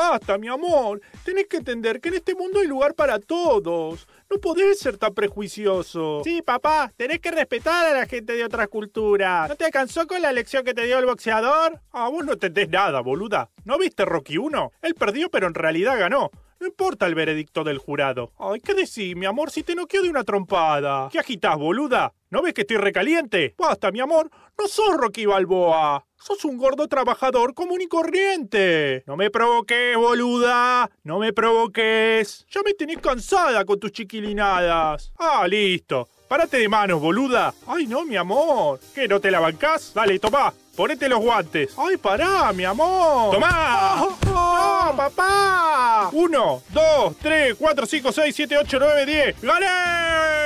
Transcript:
Basta, mi amor. Tenés que entender que en este mundo hay lugar para todos. No podés ser tan prejuicioso. Sí, papá, tenés que respetar a la gente de otras culturas. ¿No te alcanzó con la lección que te dio el boxeador? A ah, vos no entendés nada, boluda. ¿No viste Rocky 1? Él perdió, pero en realidad ganó. No importa el veredicto del jurado. Ay, ¿qué decís, mi amor, si te noqueo de una trompada? ¿Qué agitas, boluda? ¿No ves que estoy recaliente? Basta, mi amor, no sos Rocky Balboa. Sos un gordo trabajador común y corriente. No me provoques, boluda. No me provoques. Ya me tenés cansada con tus chiquilinadas. Ah, listo. Párate de manos, boluda. Ay, no, mi amor. ¿Qué, no te la bancás? Dale, tomá. Ponete los guantes. Ay, pará, mi amor. Tomá. Ah, ah, ah. No, papá. Uno, dos, tres, cuatro, cinco, seis, siete, ocho, nueve, diez. ¡Gané!